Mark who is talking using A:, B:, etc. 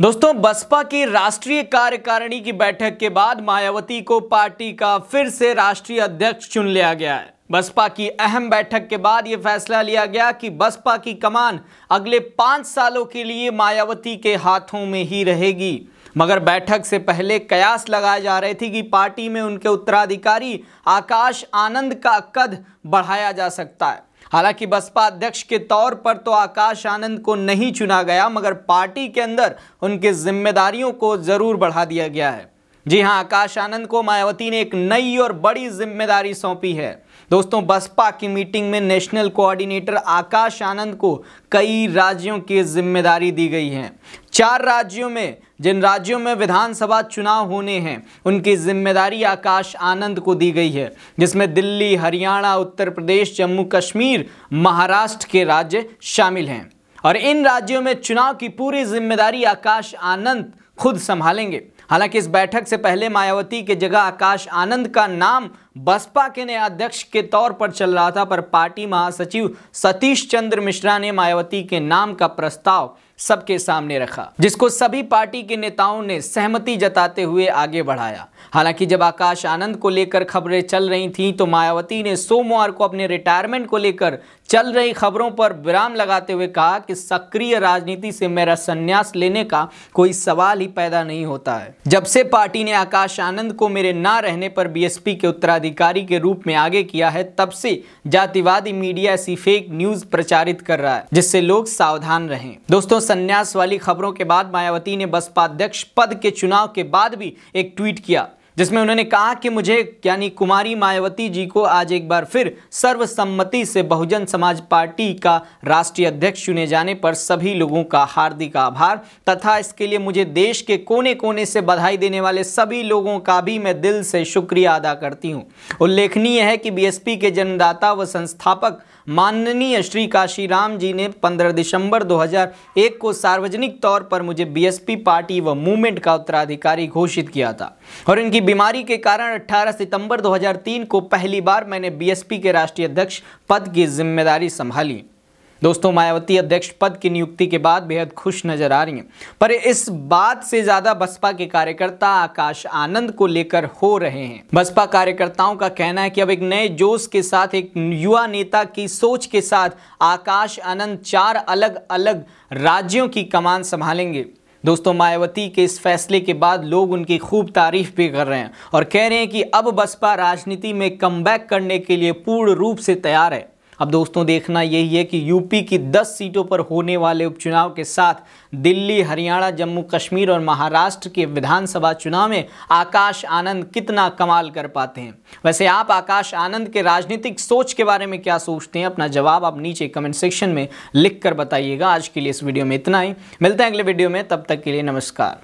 A: दोस्तों बसपा की राष्ट्रीय कार्यकारिणी की बैठक के बाद मायावती को पार्टी का फिर से राष्ट्रीय अध्यक्ष चुन लिया गया है बसपा की अहम बैठक के बाद यह फैसला लिया गया कि बसपा की कमान अगले पाँच सालों के लिए मायावती के हाथों में ही रहेगी मगर बैठक से पहले कयास लगाए जा रहे थे कि पार्टी में उनके उत्तराधिकारी आकाश आनंद का कद बढ़ाया जा सकता है हालांकि बसपा अध्यक्ष के तौर पर तो आकाश आनंद को नहीं चुना गया मगर पार्टी के अंदर उनकी जिम्मेदारियों को ज़रूर बढ़ा दिया गया है जी हां आकाश आनंद को मायावती ने एक नई और बड़ी जिम्मेदारी सौंपी है दोस्तों बसपा की मीटिंग में नेशनल कोऑर्डिनेटर आकाश आनंद को कई राज्यों की जिम्मेदारी दी गई है चार राज्यों में जिन राज्यों में विधानसभा चुनाव होने हैं उनकी जिम्मेदारी आकाश आनंद को दी गई है जिसमें दिल्ली हरियाणा उत्तर प्रदेश जम्मू कश्मीर महाराष्ट्र के राज्य शामिल हैं और इन राज्यों में चुनाव की पूरी जिम्मेदारी आकाश आनंद खुद संभालेंगे हालांकि इस बैठक से पहले मायावती के जगह आकाश आनंद का नाम बसपा के नए अध्यक्ष के तौर पर चल रहा था पर पार्टी महासचिव सतीश चंद्र मिश्रा ने मायावती के नाम का प्रस्ताव सबके सामने रखा जिसको सभी पार्टी के नेताओं ने सहमति जताते हुए आगे बढ़ाया हालांकि जब आकाश आनंद को लेकर खबरें चल रही थीं तो मायावती ने सोमवार को अपने रिटायरमेंट को लेकर चल रही खबरों पर विराम लगाते हुए कहा कि सक्रिय राजनीति से मेरा संन्यास लेने का कोई सवाल ही पैदा नहीं होता है जब से पार्टी ने आकाश आनंद को मेरे ना रहने पर बी के उत्तराधिकार अधिकारी के रूप में आगे किया है तब से जातिवादी मीडिया ऐसी फेक न्यूज प्रचारित कर रहा है जिससे लोग सावधान रहें दोस्तों संन्यास वाली खबरों के बाद मायावती ने बसपा अध्यक्ष पद के चुनाव के बाद भी एक ट्वीट किया जिसमें उन्होंने कहा कि मुझे यानी कुमारी मायावती जी को आज एक बार फिर सर्वसम्मति से बहुजन समाज पार्टी का राष्ट्रीय अध्यक्ष चुने जाने पर सभी लोगों का हार्दिक आभार तथा इसके लिए मुझे देश के कोने कोने से बधाई देने वाले सभी लोगों का भी मैं दिल से शुक्रिया अदा करती हूँ उल्लेखनीय है कि बी के जन्मदाता व संस्थापक माननीय श्री काशीराम जी ने 15 दिसंबर 2001 को सार्वजनिक तौर पर मुझे बीएसपी पार्टी व मूवमेंट का उत्तराधिकारी घोषित किया था और इनकी बीमारी के कारण 18 सितंबर 2003 को पहली बार मैंने बीएसपी के राष्ट्रीय अध्यक्ष पद की जिम्मेदारी संभाली दोस्तों मायावती अध्यक्ष पद की नियुक्ति के बाद बेहद खुश नजर आ रही हैं पर इस बात से ज्यादा बसपा के कार्यकर्ता आकाश आनंद को लेकर हो रहे हैं बसपा कार्यकर्ताओं का कहना है कि अब एक नए जोश के साथ एक युवा नेता की सोच के साथ आकाश आनंद चार अलग अलग राज्यों की कमान संभालेंगे दोस्तों मायावती के इस फैसले के बाद लोग उनकी खूब तारीफ भी कर रहे हैं और कह रहे हैं कि अब बसपा राजनीति में कम करने के लिए पूर्ण रूप से तैयार है अब दोस्तों देखना यही है कि यूपी की 10 सीटों पर होने वाले उपचुनाव के साथ दिल्ली हरियाणा जम्मू कश्मीर और महाराष्ट्र के विधानसभा चुनाव में आकाश आनंद कितना कमाल कर पाते हैं वैसे आप आकाश आनंद के राजनीतिक सोच के बारे में क्या सोचते हैं अपना जवाब आप नीचे कमेंट सेक्शन में लिख कर बताइएगा आज के लिए इस वीडियो में इतना ही मिलते हैं अगले वीडियो में तब तक के लिए नमस्कार